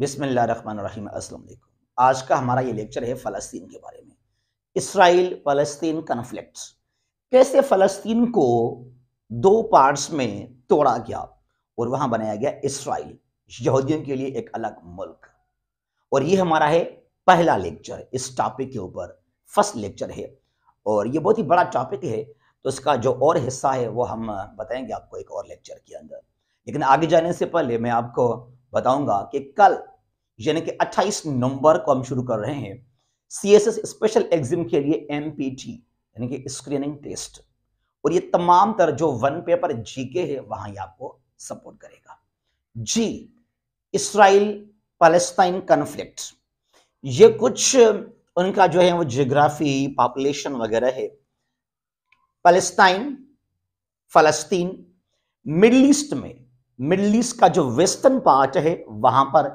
बिसमिल्ल run Aslam आज का हमारा ये लेक्चर है फ़लस्तीन के बारे में इसराइल फ़लस्तीन कन्फ्लिक्ट कैसे फ़लस्तीन को दो पार्ट्स में तोड़ा गया और वहाँ बनाया गया इसराइल यहूदियों के लिए एक अलग मुल्क और ये हमारा है पहला लेक्चर इस टॉपिक के ऊपर फर्स्ट लेक्चर है और ये बहुत ही बड़ा टॉपिक है तो इसका जो और हिस्सा है वो हम बताएंगे आपको एक और लेक्चर के अंदर लेकिन आगे जाने से पहले मैं आपको बताऊंगा कि कल यानी कि 28 नवंबर को हम शुरू कर रहे हैं C S S special exam के लिए एम पी टी यानी कि स्क्रीनिंग टेस्ट और ये तमाम तरह जो वन पेपर जी के है वहां ये आपको सपोर्ट करेगा जी इसराइल पैलेस्टाइन कन्फ्लिक्ट ये कुछ उनका जो है वो जियोग्राफी पॉपुलेशन वगैरह है पैलेस्टाइन फलस्तीन मिडल ईस्ट में मिडल ईस्ट का जो वेस्टर्न पार्ट है वहां पर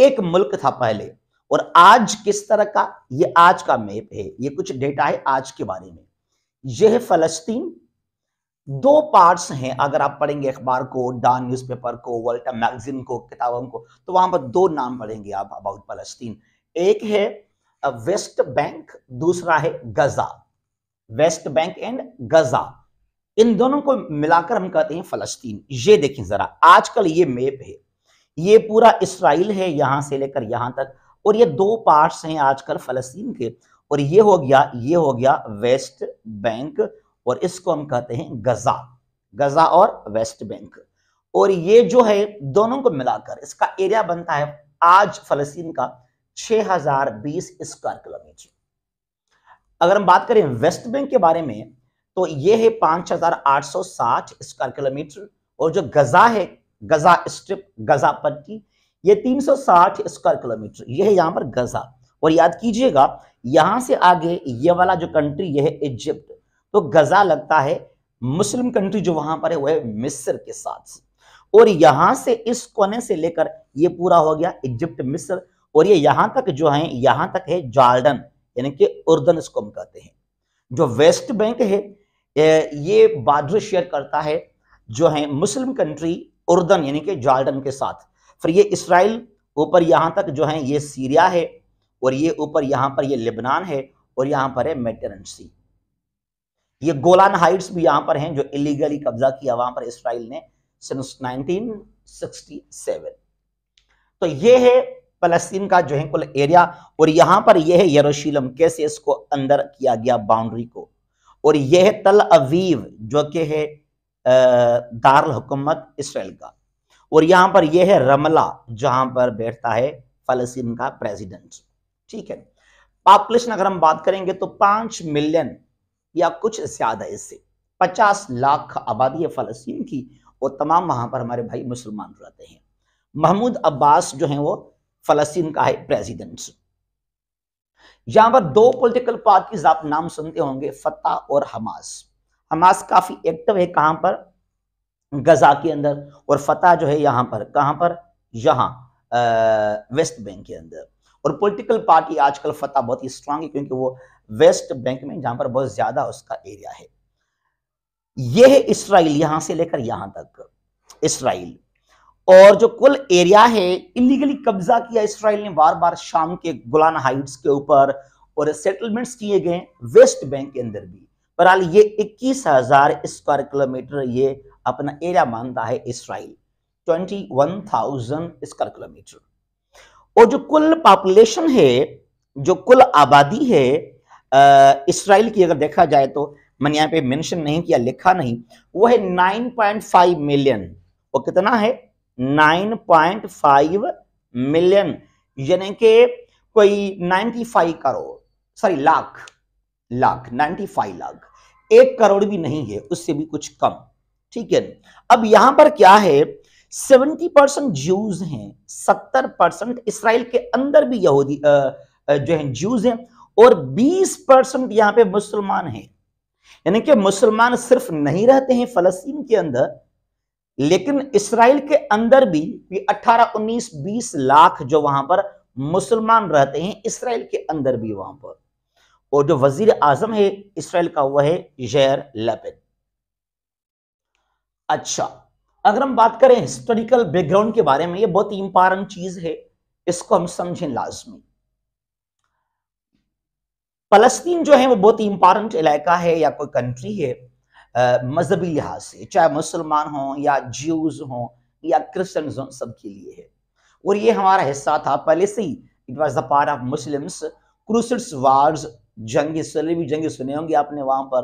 एक मुल्क था पहले और आज किस तरह का ये आज का मैप है ये कुछ डेटा है आज के बारे में यह है फलस्तीन दो पार्ट्स हैं अगर आप पढ़ेंगे अखबार को डॉन न्यूज़पेपर को वर्ल्टा मैगजीन को किताबों को तो वहां पर दो नाम पढ़ेंगे आप अबाउट फलस्तीन एक है वेस्ट बैंक दूसरा है Gaza West Bank and Gaza इन दोनों को मिलाकर हम कहते हैं फलस्तीन ये देखें जरा आजकल ये मेप है ये पूरा इसराइल है यहां से लेकर यहां तक और ये दो पार्ट्स हैं आजकल फलस्तीन के और ये हो गया ये हो गया वेस्ट बैंक और इसको हम कहते हैं गजा गजा और वेस्ट बैंक और ये जो है दोनों को मिलाकर इसका एरिया बनता है आज फलस्तीन का 6020 स्क्वायर किलोमीटर अगर हम बात करें वेस्ट बैंक के बारे में तो ये है 5,860 स्क्वायर किलोमीटर और जो गजा है गजा स्ट्रिप गजा पट्टी ये 360 स्क्वायर किलोमीटर ये है यहाँ पर गजा और याद कीजिएगा यहां से आगे ये वाला जो कंट्री ये है इजिप्ट तो गजा लगता है मुस्लिम कंट्री जो वहां पर है वो है मिस्र के साथ और यहां से इस कोने से लेकर ये पूरा हो गया इजिप्ट मिस्र और ये यहां तक जो है यहां तक है जॉर्डन यानी कि उर्दन इसको हम कहते हैं जो वेस्ट बैंक है ये बादल शेयर करता है जो है मुस्लिम कंट्री उर्दन यानी कि जॉर्डन के साथ फिर ये इसराइल ऊपर यहाँ तक जो है ये सीरिया है और ये ऊपर यहाँ पर ये लेबनान है और यहाँ पर है मेटरन सी ये गोलान हाइट्स भी यहाँ पर हैं जो इलीगली कब्जा किया वहाँ पर इसराइल ने सिंस 1967 तो ये है फलस्तीन का जो है कुल एरिया और यहाँ पर यह है यरूशलेम कैसे इसको अंदर किया गया बाउंड्री को और यह है तल अवीव जो कि है दारुल हुकूमत इसराइल का और यहाँ पर यह है रमला जहां पर बैठता है फलस्तीन का प्रेसिडेंट ठीक है पॉपुलेशन अगर हम बात करेंगे तो पांच मिलियन या कुछ ज्यादा इससे पचास लाख आबादी है फलस्तीन की और तमाम वहां पर हमारे भाई मुसलमान रहते हैं महमूद अब्बास जो है वो फलस्तीन का है प्रेसिडेंट जहां पर दो पॉलिटिकल पार्टीज आप नाम सुनते होंगे फतेह और हमास हमास काफी एक्टिव है कहां पर गजा के अंदर और फतेह जो है यहां पर कहां पर यहां वेस्ट बैंक के अंदर और पॉलिटिकल पार्टी आजकल फतेह बहुत ही स्ट्रांग है क्योंकि वो वेस्ट बैंक में जहां पर बहुत ज्यादा उसका एरिया है यह है इसराइल यहां से लेकर यहां तक इसराइल और जो कुल एरिया है इलीगली कब्जा किया इसराइल ने बार बार शाम के गुलान हाइट्स के ऊपर और सेटलमेंट्स किए गए वेस्ट बैंक के अंदर भी बहरहाल ये इक्कीस हजार स्क्वायर किलोमीटर ये अपना एरिया मानता है Israel twenty one thousand square kilometre और जो कुल पॉपुलेशन है जो कुल आबादी है इसराइल की अगर देखा जाए तो मैंने यहाँ पे मेंशन नहीं किया लिखा नहीं वो है 9.5 मिलियन वो कितना है 9.5 मिलियन यानी कि कोई 95 करोड़ सॉरी लाख लाख 95 लाख एक करोड़ भी नहीं है उससे भी कुछ कम ठीक है अब यहां पर क्या है 70 परसेंट ज्यूज हैं 70 परसेंट इसराइल के अंदर भी यहूदी जो है ज्यूज हैं और 20 परसेंट यहां पे मुसलमान हैं यानी कि मुसलमान सिर्फ नहीं रहते हैं फलस्तीन के अंदर लेकिन इसराइल के अंदर भी 18, 19, 20 लाख जो वहां पर मुसलमान रहते हैं इसराइल के अंदर भी वहां पर और जो वजीर आजम है इसराइल का वह है जैर लपिन अच्छा अगर हम बात करें हिस्टोरिकल बैकग्राउंड के बारे में ये बहुत इंपॉर्टेंट चीज है इसको हम समझें लाजमी फलस्तीन जो है वो बहुत इंपॉर्टेंट इलाका है या कोई कंट्री है मजहबी लिहाज से चाहे मुसलमान हों या ज्यूज़ हों या क्रिश्चन हों सबके लिए है और ये हमारा हिस्सा था पहले से ही it was the part of Muslims crusades wars जंग सलेबी जंग सुने होंगे आपने वहाँ पर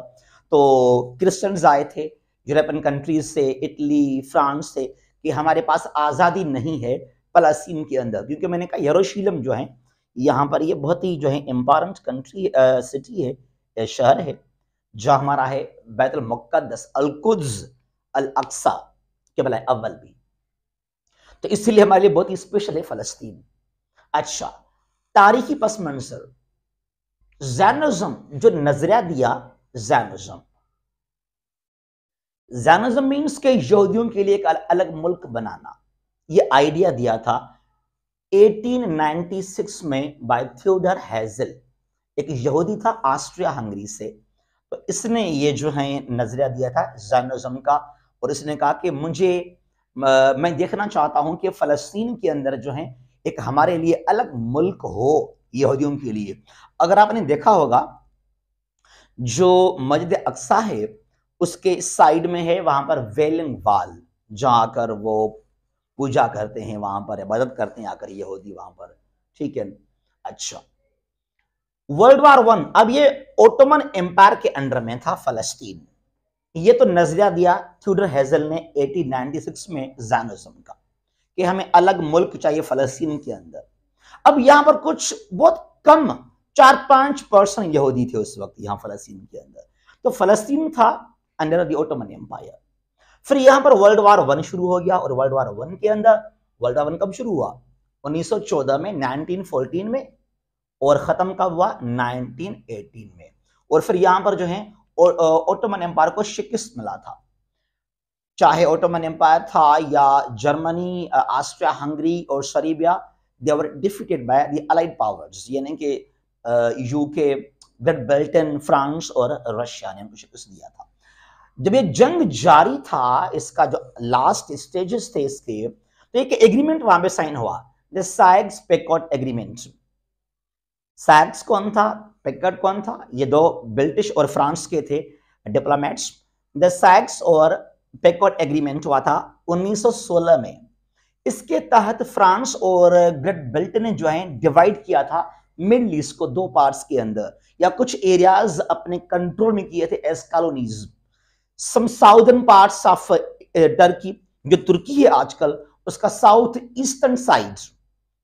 तो क्रिश्चन आए थे यूरोपियन कंट्रीज से इटली फ्रांस से कि हमारे पास आज़ादी नहीं है फलस्तीन के अंदर क्योंकि मैंने कहा यरोशीलम जो है यहाँ पर ये बहुत ही जो है इम्पॉर्टेंट कंट्री सिटी है शहर है जो हमारा है बैतुल मुकदस अलकुज अल अक्सा के बला अव्वल भी तो इसीलिए हमारे लिए बहुत ही स्पेशल है फलस्तीन अच्छा तारीखी पस मंजर जैनजम जो नजरिया दिया जैनजम जैनजम मीन्स के यहूदियों के लिए एक अलग मुल्क बनाना ये आइडिया दिया था 1896 में बाय थियोडर हैजल एक यहूदी था ऑस्ट्रिया हंगरी से तो इसने ये जो है नज़रिया दिया था जानज़म का और इसने कहा कि मुझे आ, मैं देखना चाहता हूं कि फ़लस्तीन के अंदर जो है एक हमारे लिए अलग मुल्क हो यहूदियों के लिए अगर आपने देखा होगा जो मस्जिद अक्सा है उसके साइड में है वहां पर वेलिंग वाल जाकर वो पूजा करते हैं वहां पर इबादत करते हैं आकर यहूदी वहां पर ठीक है अच्छा वर्ल्ड वार वन अब ये ओटोमन एम्पायर के अंडर में था फलस्तीन ये तो नजरिया दिया थ्यूडर हेजल ने 1896 में जैनिज्म का कि हमें अलग मुल्क चाहिए फलस्तीन के अंदर अब यहां पर कुछ बहुत कम चार पांच परसेंट यहूदी थे उस वक्त यहां फलस्तीन के अंदर तो फलस्तीन था अंडर द ओटोमन एम्पायर फिर यहां पर वर्ल्ड वार वन शुरू हो गया और वर्ल्ड वार वन के अंदर वर्ल्ड वार वन कब शुरू हुआ 1914 में 1914 में और ख़त्म कब हुआ 1918 में और फिर यहाँ पर जो है ओटोमन एम्पायर को शिकस्त मिला था चाहे ओटोमन एम्पायर था या जर्मनी ऑस्ट्रिया हंगरी और Serbia they were defeated by allied powers यानी कि यूके ग्रेट फ्रांस और रशिया ने उनको शिकस्त दिया था जब ये जंग जारी था इसका जो लास्ट स्टेजेस थे इसके तो एक एग्रीमेंट वहां पे साइन हुआ द साइग्स पेकॉट एग्रीमेंट सैक्स कौन था पिकट कौन था ये दो ब्रिटिश और फ्रांस के थे डिप्लोमेट्स द सैक्स और पिकट एग्रीमेंट हुआ था 1916 में इसके तहत फ्रांस और ग्रेट ब्रिटेन ने जो है डिवाइड किया था मिडल ईस्ट को दो पार्ट्स के अंदर या कुछ एरियाज अपने कंट्रोल में किए थे as colonies some parts of Turkey जो तुर्की है आजकल उसका साउथ ईस्टर्न साइड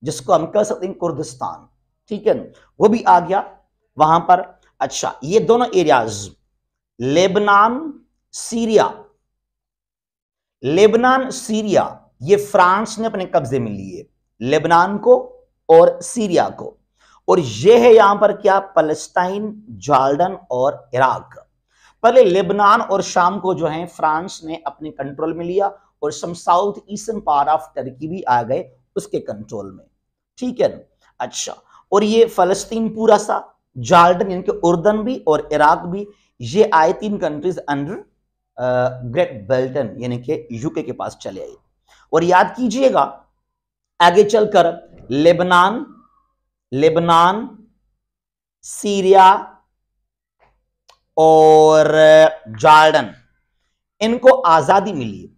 जिसको हम कह सकते हैं कुर्दिस्तान ठीक है वो भी आ गया वहां पर अच्छा ये दोनों areas Lebanon Syria Lebanon Syria ये फ्रांस ने अपने कब्जे में लिए लेबनान को और सीरिया को और ये है यहां पर क्या पलस्ताइन जॉर्डन और इराक पहले लेबनान और शाम को जो है फ्रांस ने अपने कंट्रोल में लिया और some south eastern part of Turkey भी आ गए उसके कंट्रोल में ठीक है अच्छा और ये फलस्तीन पूरा सा जॉर्डन यानी कि उर्दन भी और इराक भी ये आए तीन कंट्रीज अंडर ग्रेट बेल्टन यानी कि यूके के पास चले आए और याद कीजिएगा आगे चलकर लेबनान लेबनान सीरिया और जॉर्डन इनको आजादी मिली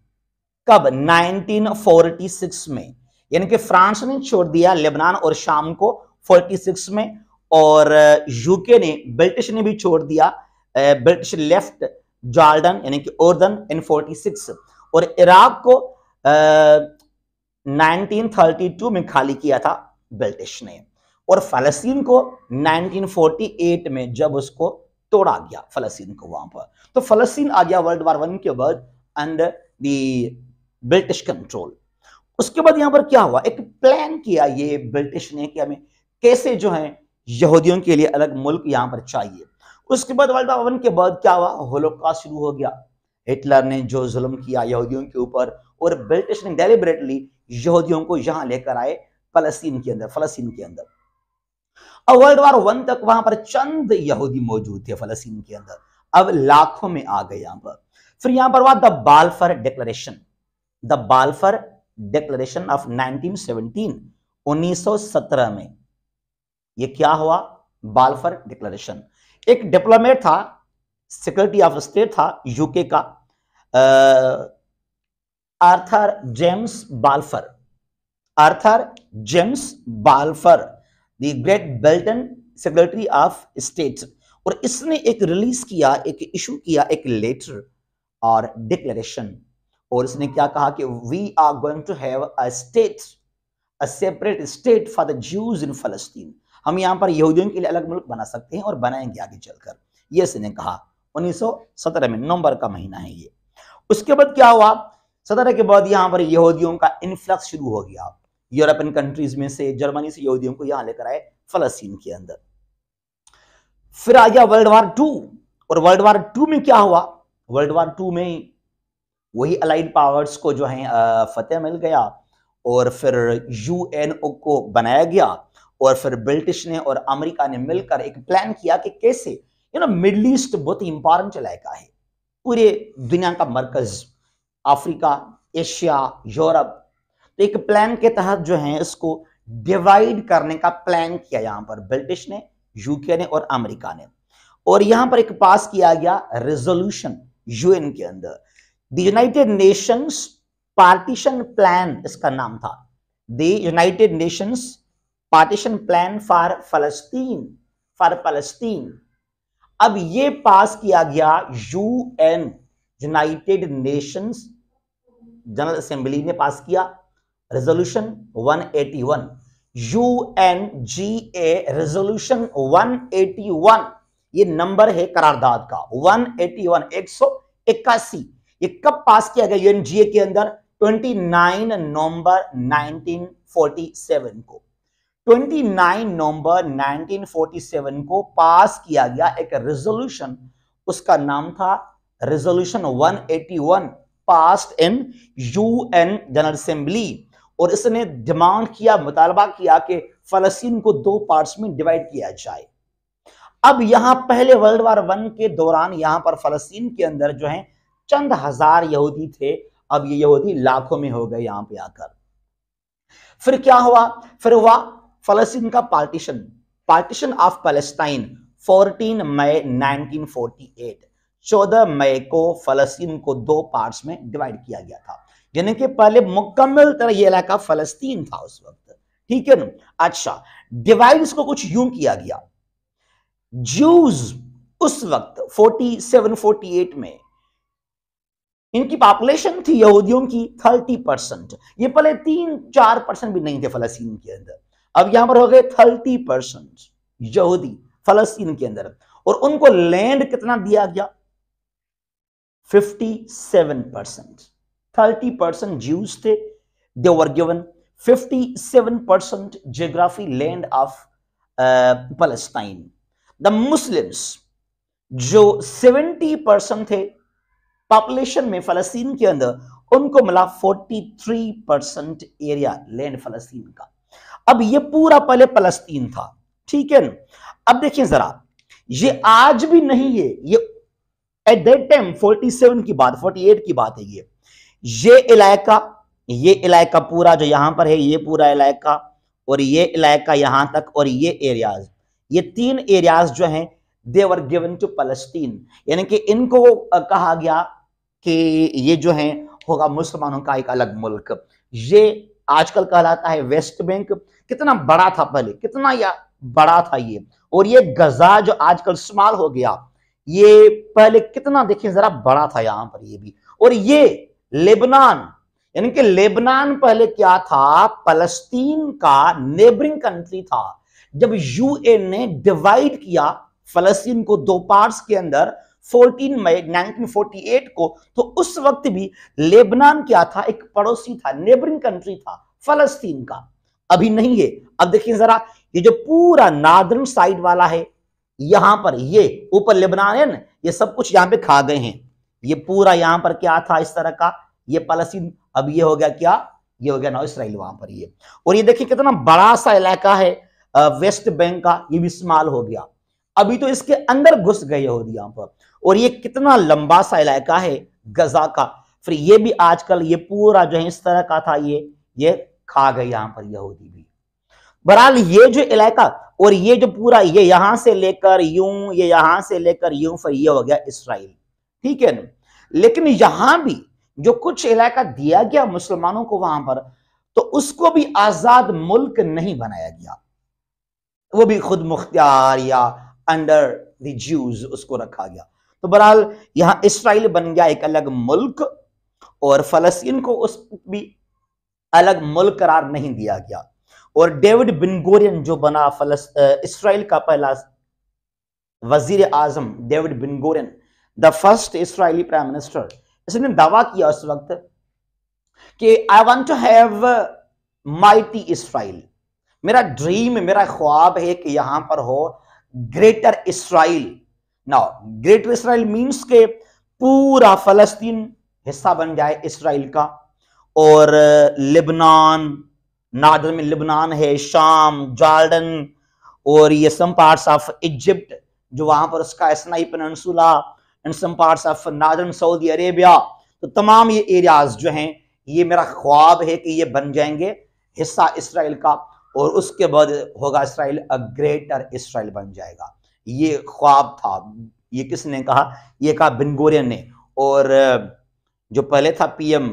कब 1946 में यानी कि फ्रांस ने छोड़ दिया लेबनान और शाम को 46 में और यूके ने ब्रिटिश ने भी छोड़ दिया ब्रिटिश लेफ्ट जॉर्डन यानी कि ओर्दन इन 46 और इराक को uh, 1932 में खाली किया था ब्रिटिश ने और फलस्तीन को 1948 में जब उसको तोड़ा गया फलस्तीन को वहां पर तो फलस्तीन आ गया वर्ल्ड वार वन के बाद अंडर दी ब्रिटिश कंट्रोल उसके बाद यहां पर क्या हुआ एक प्लान किया ये ब्रिटिश ने कि हमें कैसे जो है यहूदियों के लिए अलग मुल्क यहां पर चाहिए उसके बाद वर्ल्ड वार के बाद क्या हुआ होलोकास्ट शुरू हो गया हिटलर ने जो जुल्म किया यहूदियों के ऊपर और ब्रिटिश ने डेलिबरेटली यहूदियों को यहां लेकर आए फलस्तीन के अंदर फलस्तीन के अंदर अब वर्ल्ड वार वन तक वहां पर चंद यहूदी मौजूद थे फलस्तीन के अंदर अब लाखों में आ गए यहां पर फिर यहां पर हुआ the Balfour declaration the Balfour declaration of 1917 1917 में ये क्या हुआ बालफर डिक्लेरेशन एक डिप्लोमेट था सेक्रेटरी ऑफ स्टेट था यूके का Arthur James Balfour Arthur James Balfour the great Britain secretary of state और इसने एक रिलीज किया एक इशू किया एक लेटर और डिक्लेरेशन और इसने क्या कहा कि we are going to have a state a separate state for the Jews in फलस्तीन हम यहाँ पर यहूदियों के लिए अलग मुल्क बना सकते हैं और बनाएंगे आगे चलकर ये इसने कहा 1917 में नवंबर का महीना है ये उसके बाद क्या हुआ सत्रह के बाद यहाँ पर यहूदियों का इन्फ्लक्स शुरू हो गया यूरोपियन कंट्रीज में से जर्मनी से यहूदियों को यहाँ लेकर आए फलस्तीन के अंदर फिर आ गया वर्ल्ड वार टू और वर्ल्ड वार टू में क्या हुआ वर्ल्ड वार टू में वही अलाइड पावर्स को जो है फतेह मिल गया और फिर यूएनओ को बनाया गया और फिर ब्रिटिश ने और अमेरिका ने मिलकर एक प्लान किया कि कैसे यू नो मिडल ईस्ट बहुत इंपॉर्टेंट इलाका है पूरे दुनिया का मरकज अफ्रीका एशिया यूरोप तो एक प्लान के तहत जो है इसको डिवाइड करने का प्लान किया यहां पर ब्रिटिश ने यूके ने और अमेरिका ने और यहां पर एक पास किया गया रेजोल्यूशन यूएन के अंदर the United Nations partition plan इसका नाम था the United Nations partition plan for फलस्तीन फॉर फलस्तीन अब ये पास किया गया UN United Nations General Assembly ने पास किया resolution 181 eighty one U N G A resolution one ये नंबर है करारदाद का 181 एटी वन 181 ये कब पास किया गया यूएनजीए के अंदर 29 नवंबर 1947 को 29 नवंबर 1947 को पास किया गया एक रेजोल्यूशन उसका नाम था resolution 181 passed in UN General Assembly और इसने डिमांड किया मुतालबा किया कि फलस्तीन को दो पार्ट्स में डिवाइड किया जाए अब यहां पहले वर्ल्ड वार वन के दौरान यहां पर फलस्तीन के अंदर जो है चंद हजार यहूदी थे अब ये यहूदी लाखों में हो गए यहां पे आकर फिर क्या हुआ फिर हुआ फलस्तीन का पार्टीशन पार्टीशन ऑफ पैलेस्टाइन 14 मई 1948 14 मई को फलस्तीन को दो पार्ट्स में डिवाइड किया गया था यानी कि पहले मुकम्मल तरह यह इलाका फलस्तीन था उस वक्त ठीक है ना अच्छा डिवाइड को कुछ यूं किया गया जूस उस वक्त 47 48 में इनकी पॉपुलेशन थी यहूदियों की 30 परसेंट ये पहले तीन चार परसेंट भी नहीं थे फलस्तीन के अंदर अब यहां पर हो गए थर्टी परसेंट यहूदी फलस्तीन के अंदर और उनको लैंड कितना दिया गया fifty seven percent thirty percent Jews थे they were given fifty seven percent geography land of फलस्तीन द मुस्लिम्स जो सेवेंटी परसेंट थे पॉपुलेशन में फलस्तीन के अंदर उनको मिला forty three percent area land फलस्तीन का अब ये पूरा पहले फलस्तीन था ठीक है अब देखिए जरा ये आज भी नहीं है ये एट दैट टाइम 47 की बात 48 की बात है ये ये इलाका ये इलाका पूरा जो यहां पर है ये पूरा इलाका और ये इलाका यहां तक और ये एरियाज ये तीन एरियाज जो हैं देवर गिवन टू पलस्तीन यानी कि इनको कहा गया कि ये जो है होगा मुसलमानों का एक अलग मुल्क ये आजकल कहलाता है वेस्ट बैंक कितना बड़ा था पहले कितना या बड़ा था ये और ये गजा जो आजकल स्मॉल हो गया ये पहले कितना देखिए जरा बड़ा था यहां पर ये भी और ये लेबनान यानी कि लेबनान पहले क्या था फलस्तीन का नेबरिंग कंट्री था जब यूएन ने डिवाइड किया फलस्तीन को दो पार्ट्स के अंदर 14 मई 1948 को तो उस वक्त भी लेबनान क्या था एक पड़ोसी था नेबरिंग कंट्री था फलस्तीन का अभी नहीं है अब देखिए जरा ये जो पूरा नादर्न साइड वाला है यहां पर ये ऊपर लेबनान है ना ये सब कुछ यहां पे खा गए हैं ये पूरा यहाँ पर क्या था इस तरह का ये फलस्तीन अब ये हो गया क्या ये हो गया ना इसराइल वहां पर ये और ये देखिए कितना बड़ा सा इलाका है वेस्ट बैंक का ये भी इस्तेमाल हो गया अभी तो इसके अंदर घुस गए यहूदी यहां पर और ये कितना लंबा सा इलाका है गजा का फिर ये भी आजकल ये पूरा जो है इस तरह का था ये ये खा गए यहां पर यहूदी भी बहरहाल ये जो इलाका और ये जो पूरा ये यहां से लेकर यूं ये यहां से लेकर यूं फिर ये हो गया इसराइल ठीक है ना लेकिन यहां भी जो कुछ इलाका दिया गया मुसलमानों को वहां पर तो उसको भी आजाद मुल्क नहीं बनाया गया वो भी खुद मुख्तियार या अंडर द ज्यूज उसको रखा गया तो बहरहाल यहां इसराइल बन गया एक अलग मुल्क और फलस्तीन को उस भी अलग मुल्क करार नहीं दिया गया और डेविड बिनगोरियन जो बना फलस इसराइल का पहला वजीर आजम David Ben Gurion the first Israeli prime minister इसने दावा किया उस वक्त कि I want to have mighty Israel मेरा ड्रीम मेरा ख्वाब है कि यहां पर हो greater Israel now greater Israel means के पूरा फलस्तीन हिस्सा बन जाए इसराइल का और लिबनान नादर में लिबनान है शाम जॉर्डन और ये सम पार्ट्स ऑफ इजिप्ट जो वहां पर उसका Sinai peninsula and some parts of northern Saudi Arabia तो तमाम ये एरियाज जो हैं ये मेरा ख्वाब है कि ये बन जाएंगे हिस्सा इसराइल का और उसके बाद होगा इसराइल अ ग्रेटर इसराइल बन जाएगा ये ख्वाब था ये किसने कहा ये कहा बिनगोरियन ने और जो पहले था पीएम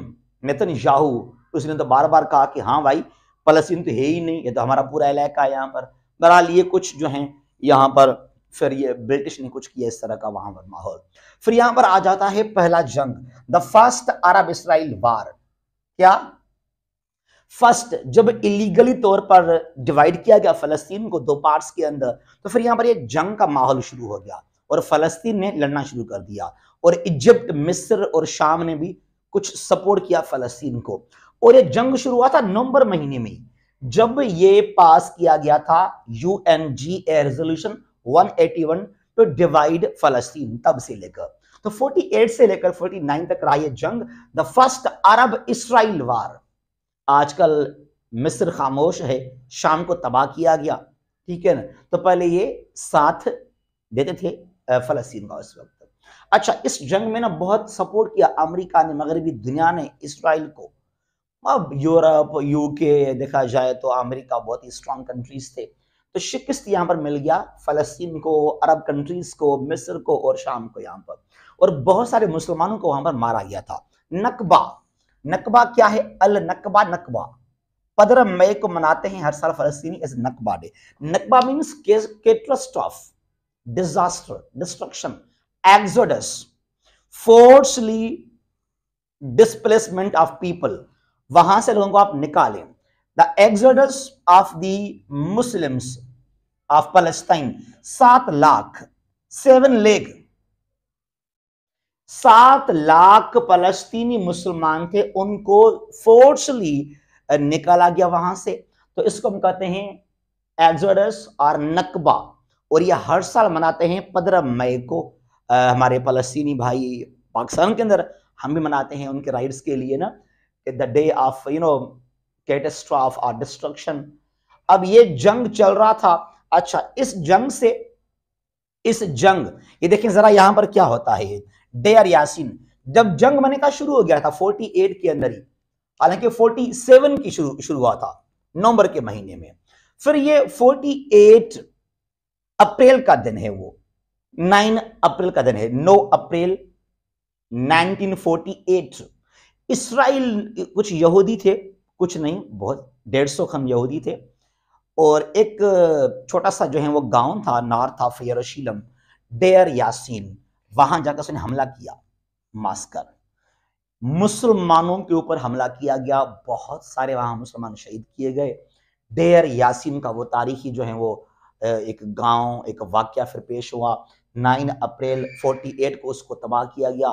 नितिन शाहू उसने तो बार बार कहा कि हाँ भाई फलस्तीन तो है ही नहीं ये तो हमारा पूरा इलाका है यहाँ पर बहरहाल ये कुछ जो हैं यहाँ पर फिर ये ब्रिटिश ने कुछ किया इस तरह का वहां पर माहौल फिर यहाँ पर आ जाता है पहला जंग the first Arab Israel war क्या फर्स्ट जब इलीगली तौर पर डिवाइड किया गया फलस्तीन को दो पार्ट्स के अंदर तो फिर यहाँ पर एक जंग का माहौल शुरू हो गया और फलस्तीन ने लड़ना शुरू कर दिया और इजिप्ट मिस्र और शाम ने भी कुछ सपोर्ट किया फलस्तीन को और ये जंग शुरू हुआ था नवंबर महीने में जब ये पास किया गया था U N G A resolution one eighty one to divide फलस्तीन तब से लेकर तो 48 से लेकर 49 तक रहा यह जंग the first Arab Israel war आजकल मिस्र खामोश है शाम को तबाह किया गया ठीक है ना तो पहले ये साथ देते थे फलस्तीन का उस वक्त अच्छा इस जंग में ना बहुत सपोर्ट किया अमेरिका ने मगरबी दुनिया ने इसराइल को अब यूरोप यूके देखा जाए तो अमेरिका बहुत ही स्ट्रांग कंट्रीज थे तो शिकस्त यहाँ पर मिल गया फलस्तीन को अरब कंट्रीज को मिस्र को और शाम को यहाँ पर और बहुत सारे मुसलमानों को वहां पर मारा गया था नकबा नकबा क्या है अल नकबा नकबा पंद्रह मई को मनाते हैं हर साल फलस्तीनी as Nakba day Nakba means catastrophe disaster destruction exodus forcibly displacement of people वहां से लोगों को आप निकालें the exodus of the Muslims of Palestine सात लाख सेवन लेख सात लाख फलस्तीनी मुसलमान थे उनको फोर्सली निकाला गया वहां से तो इसको हम कहते हैं एग्जोडस और नकबा और यह हर साल मनाते हैं पंद्रह मई को आ, हमारे फलस्तीनी भाई पाकिस्तान के अंदर हम भी मनाते हैं उनके राइट्स के लिए ना the day of you know catastrophe और डिस्ट्रक्शन अब ये जंग चल रहा था अच्छा इस जंग से इस जंग ये देखें जरा यहां पर क्या होता है देर यासीन जब जंग मने का शुरू हो गया था 48 के अंदर ही हालांकि 47 की शुरू शुरू हुआ था नवंबर के महीने में फिर ये 48 अप्रैल का दिन है वो 9 अप्रैल का दिन है 9 अप्रैल 1948 इसराइल कुछ यहूदी थे कुछ नहीं बहुत डेढ़ सौ खम यहूदी थे और एक छोटा सा जो है वो गांव था north of Jerusalem Deir Yassin वहां जाकर उसने हमला किया मास्कर मुसलमानों के ऊपर हमला किया गया बहुत सारे वहां मुसलमान शहीद किए गए डेयर यासीन का वो तारीखी जो है वो एक गांव एक वाक्य फिर पेश हुआ नाइन अप्रैल 48 को उसको तबाह किया गया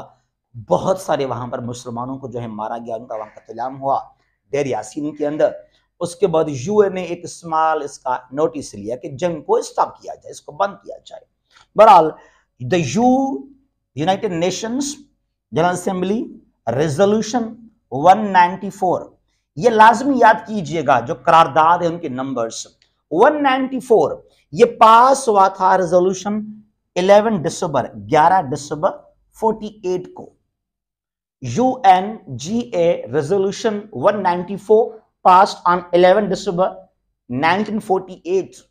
बहुत सारे वहां पर मुसलमानों को जो है मारा गया उनका वहां कतलाम हुआ डेयर यासीन के अंदर उसके बाद यू ने एक स्मॉल इसका नोटिस लिया कि जंग को स्टॉप किया जाए इसको बंद किया जाए बहरहाल the U, United Nations General Assembly Resolution 194 ये लाजमी याद कीजिएगा जो करारदाद है उनके नंबर्स 194 ये पास हुआ था रेजोल्यूशन 11 दिसंबर 11 दिसंबर 48 को UNGA resolution 194 passed on 11 December 1948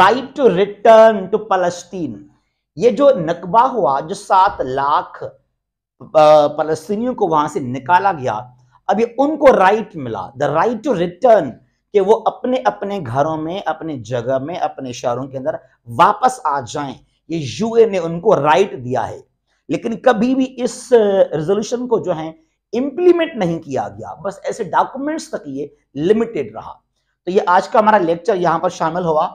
right to return to Palestine ये जो नकबा हुआ जो सात लाख फलस्तियों को वहां से निकाला गया अभी उनको राइट मिला द राइट टू रिटर्न कि वो अपने अपने घरों में अपने जगह में अपने शहरों के अंदर वापस आ जाएं ये यूए ने उनको राइट दिया है लेकिन कभी भी इस रेजोल्यूशन को जो है इंप्लीमेंट नहीं किया गया बस ऐसे डॉक्यूमेंट्स तक ये लिमिटेड रहा तो ये आज का हमारा लेक्चर यहां पर शामिल हुआ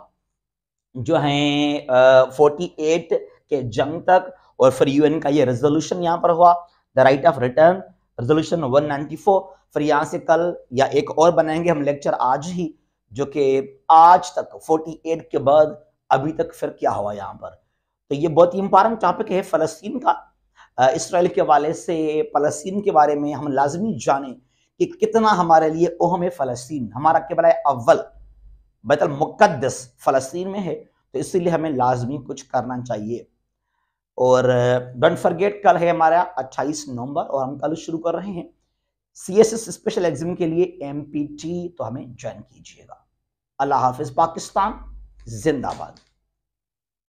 जो हैं फोर्टी एट के जंग तक और फिर यूएन का ये रेजोल्यूशन यहाँ पर हुआ the right of return resolution 194 फिर यहाँ से कल या एक और बनाएंगे हम लेक्चर आज ही जो कि आज तक 48 के बाद अभी तक फिर क्या हुआ यहाँ पर तो ये बहुत ही इंपॉर्टेंट टॉपिक है फ़लस्तीन का इसराइल के वाले से फ़लस्तीन के बारे में हम लाजमी जाने कि कितना हमारे लिए ओहम है फ़लस्तीन हमारा क्या बनाए अव्वल मुकदस फ़लस्तीन में है तो इसीलिए हमें लाजमी कुछ करना चाहिए और डोंट फॉरगेट कल है हमारा 28 नवंबर और हम कल शुरू कर रहे हैं C S S special exam के लिए एम पी टी तो हमें ज्वाइन कीजिएगा अल्लाह हाफिज़ पाकिस्तान जिंदाबाद